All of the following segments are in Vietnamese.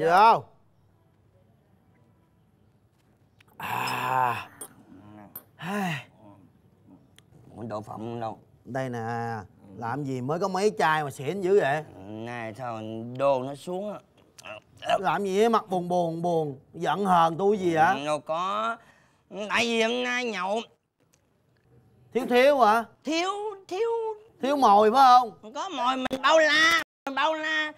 Gì dạ. À. Muốn độ phẩm đâu. Đây nè, làm gì mới có mấy chai mà xỉn dữ vậy? Này sao đồ nó xuống á. Làm gì mặt buồn buồn buồn, giận hờn tôi gì hả? Đâu có. Tại vì hôm nay nhậu Thiếu thiếu hả? Thiếu thiếu Thiếu mồi phải không? Có mồi mình bao la Mình bao la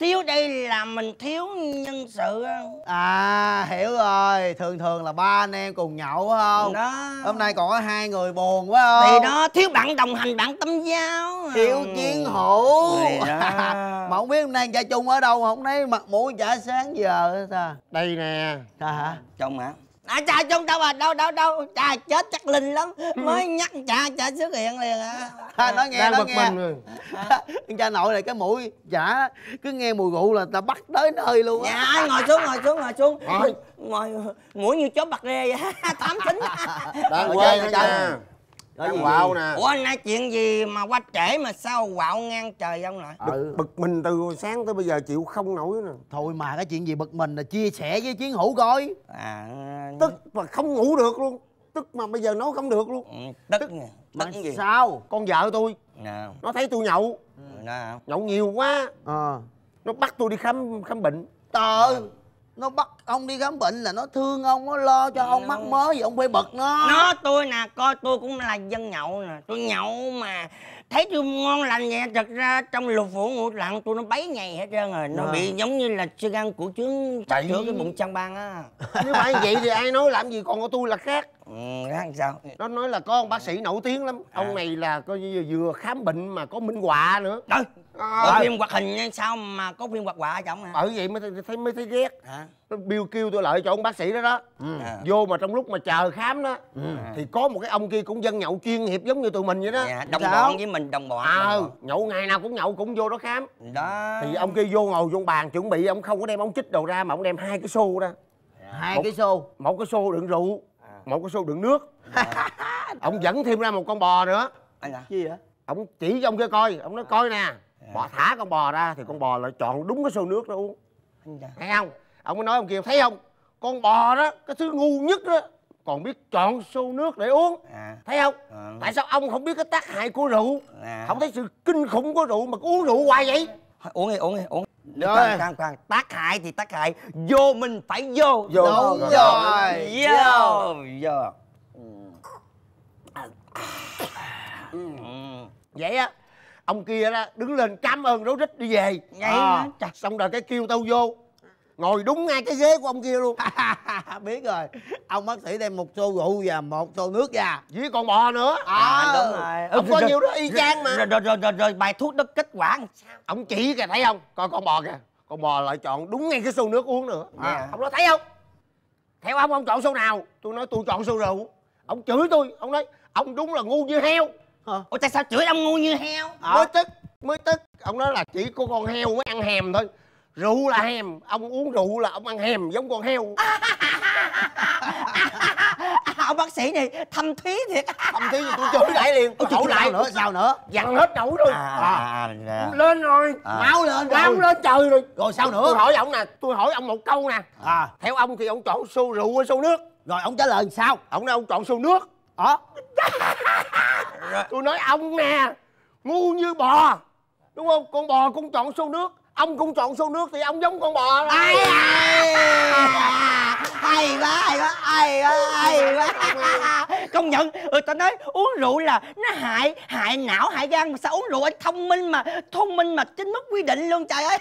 thiếu đây là mình thiếu nhân sự à hiểu rồi thường thường là ba anh em cùng nhậu không đó hôm nay còn có hai người buồn quá không thì đó thiếu bạn đồng hành bạn tâm giao thiếu chiến hữu mà không biết hôm nay cha chung ở đâu không thấy mặt mũi chả sáng giờ ta à. đây nè ta hả chồng hả à cha trong đâu à đâu đâu đâu cha chết chắc linh lắm ừ. mới nhắc cha cha xuất hiện liền à, à nói nghe nói nghe. mình cha nội này cái mũi chả cứ nghe mùi rượu là ta bắt tới nơi luôn á dạ ngồi xuống ngồi xuống ngồi xuống ngồi mũi như chó bạc rê vậy tám chín đang quê nha đó gì quạo nè ủa anh nói chuyện gì mà qua trễ mà sao quạo ngang trời ông nội ừ. bực mình từ hồi sáng tới bây giờ chịu không nổi nè thôi mà cái chuyện gì bực mình là chia sẻ với chiến hữu coi à tức mà không ngủ được luôn tức mà bây giờ nói không được luôn ừ, tức tức, mà tức gì? sao con vợ tôi nè. Dạ. nó thấy tôi nhậu nè. Ừ, nhậu nhiều quá à. nó bắt tôi đi khám khám bệnh tờ à. Dạ nó bắt ông đi khám bệnh là nó thương ông nó lo cho ông mắc mới gì ông phải bật nó nó tôi nè coi tôi cũng là dân nhậu nè tôi nhậu mà thấy tôi ngon lành vậy thật ra trong lục phủ ngủ lặng tôi nó bấy ngày hết trơn rồi nó à. bị giống như là sư gan của trướng chắc chữa cái bụng chăn ban á nếu mà vậy thì ai nói làm gì còn của tôi là khác ừ đó sao nó nói là con bác sĩ nổi tiếng lắm à. ông này là coi như vừa khám bệnh mà có minh họa nữa Trời, Ờ. ờ, phim hoạt hình sao mà có phim hoạt họa chồng hả bởi vậy mới thấy mới thấy ghét hả à. biêu kêu tôi lại cho ông bác sĩ đó đó ừ. ừ. vô mà trong lúc mà chờ khám đó ừ. ừ. thì có một cái ông kia cũng dân nhậu chuyên nghiệp giống như tụi mình vậy đó dạ, đồng bọn với mình đồng bọn à, nhậu ngày nào cũng nhậu cũng vô đó khám đó thì ông kia vô ngồi vô bàn chuẩn bị ông không có đem ống chích đồ ra mà ông đem hai cái xô đó, dạ. hai một, cái xô một cái xô đựng rượu à. một cái xô đựng nước dạ. ông dẫn thêm ra một con bò nữa anh à, dạ. gì vậy ông chỉ cho ông kia coi ông nói coi nè Dạ. bỏ thả con bò ra thì con dạ. bò lại chọn đúng cái xô nước nó uống dạ. thấy không ông mới nói ông kia thấy không con bò đó cái thứ ngu nhất đó còn biết chọn xô nước để uống à. thấy không à. tại sao ông không biết cái tác hại của rượu à. không thấy sự kinh khủng của rượu mà uống rượu hoài vậy uống đi uống đi uống rồi khoan, khoan, khoan. tác hại thì tác hại vô mình phải vô vô rồi, rồi. vô vô vậy á ông kia đó đứng lên cảm ơn rối rít đi về vậy à. xong rồi cái kêu tao vô ngồi đúng ngay cái ghế của ông kia luôn biết rồi ông bác sĩ đem một xô rượu và một xô nước ra với con bò nữa à, à đúng ừ. rồi ông có nhiêu đó y chang mà rồi, rồi rồi rồi rồi bài thuốc đất kết quả sao ông chỉ kìa thấy không coi con bò kìa con bò lại chọn đúng ngay cái xô nước uống nữa dạ. à. ông nói thấy không theo ông ông chọn xô nào tôi nói tôi chọn xô rượu ông chửi tôi ông nói ông đúng là ngu như heo Hả? Ủa tại sao chửi ông ngu như heo? Ờ. Mới tức, mới tức. Ông nói là chỉ có con heo mới ăn hèm thôi. Rượu là hèm, ông uống rượu là ông ăn hèm giống con heo. ông bác sĩ này thâm thúy thiệt thâm thúy gì tôi chửi lại liền tôi lại nữa sao nữa dặn hết nổi rồi à, à. à, à dạ. lên rồi à. máu lên máu lên trời rồi rồi sao nữa tôi hỏi ông nè tôi hỏi ông một câu nè à. theo ông thì ông chọn xô rượu hay xô nước rồi ông trả lời sao ông nói ông chọn xô nước ờ Dạ. tôi nói ông nè ngu như bò đúng không con bò cũng chọn xô nước ông cũng chọn xô nước thì ông giống con bò đó. ai à, hay quá hay quá hay quá hay quá công nhận người ta nói uống rượu là nó hại hại não hại gan mà sao uống rượu anh thông minh mà thông minh mà chính mức quy định luôn trời ơi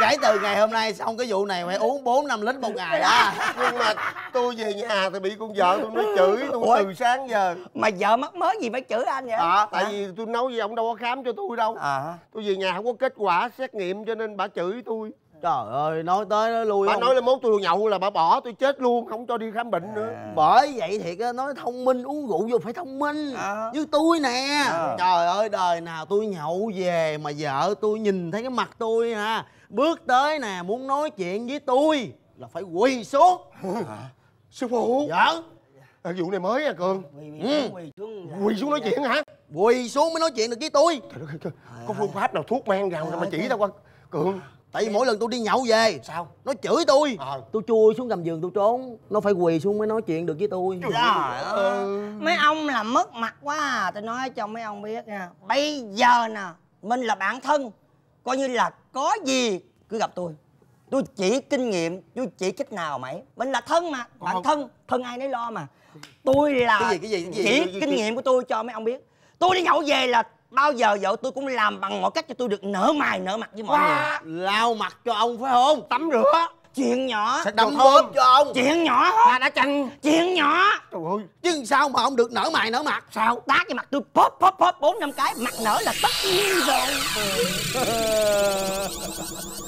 kể từ ngày hôm nay xong cái vụ này phải uống 4 năm lít một ngày đó nhưng mà tôi về nhà thì bị con vợ tôi nó chửi tôi Ủa? từ sáng giờ mà vợ mắc mới gì phải chửi anh vậy à, tại à. vì tôi nấu gì ông đâu có khám cho tôi đâu à. tôi về nhà không có kết quả xét nghiệm cho nên bà chửi tôi trời ơi nói tới nói lui bà không? nói là mốt tôi nhậu là bà bỏ tôi chết luôn không cho đi khám bệnh nữa à. bởi vậy thiệt á nói thông minh uống rượu vô phải thông minh à. như tôi nè à. trời ơi đời nào tôi nhậu về mà vợ tôi nhìn thấy cái mặt tôi à bước tới nè muốn nói chuyện với tôi là phải quỳ xuống sư phụ dạ à, vụ này mới à cường ừ. quỳ xuống nói chuyện hả quỳ xuống mới nói chuyện được với tôi trời đất ơi có phương pháp nào thuốc men nào mà dạ, chỉ tao coi cường tại vì mỗi lần tôi đi nhậu về sao nó chửi tôi ờ. tôi chui xuống gầm giường tôi trốn nó phải quỳ xuống mới nói chuyện được với tôi trời dạ, ơi ừ. mấy ông là mất mặt quá à. tôi nói cho mấy ông biết nha bây giờ nè mình là bạn thân coi như là có gì cứ gặp tôi tôi chỉ kinh nghiệm tôi chỉ cách nào mày mình là thân mà bạn thân thân ai nấy lo mà tôi là cái gì, cái gì, cái gì, chỉ cái gì, kinh nghiệm của tôi cho mấy ông biết tôi đi nhậu về là bao giờ vợ tôi cũng làm bằng mọi cách cho tôi được nở mày nở mặt với mọi Quá. người lao mặt cho ông phải không tắm rửa chuyện nhỏ sẽ đâm bóp cho ông chuyện nhỏ ta đã chăng chuyện nhỏ trời ơi chứ sao mà ông được nở mày nở mặt sao đá cái mặt tôi pop pop pop bốn năm cái mặt nở là tất nhiên rồi